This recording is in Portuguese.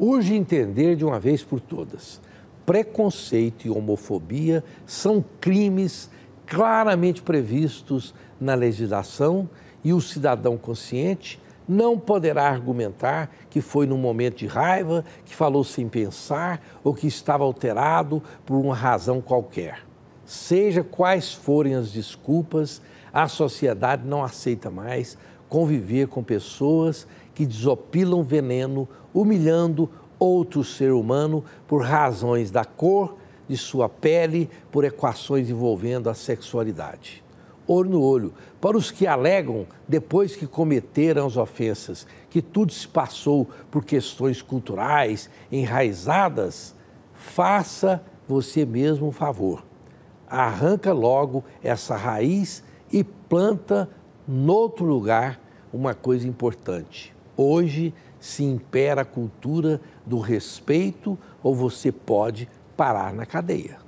Urge entender de uma vez por todas: preconceito e homofobia são crimes claramente previstos na legislação e o cidadão consciente não poderá argumentar que foi num momento de raiva, que falou sem pensar ou que estava alterado por uma razão qualquer. Seja quais forem as desculpas, a sociedade não aceita mais conviver com pessoas que desopilam veneno, humilhando outro ser humano por razões da cor de sua pele, por equações envolvendo a sexualidade. Ouro no olho, para os que alegam, depois que cometeram as ofensas, que tudo se passou por questões culturais enraizadas, faça você mesmo um favor. Arranca logo essa raiz e planta noutro lugar, uma coisa importante. Hoje se impera a cultura do respeito ou você pode parar na cadeia.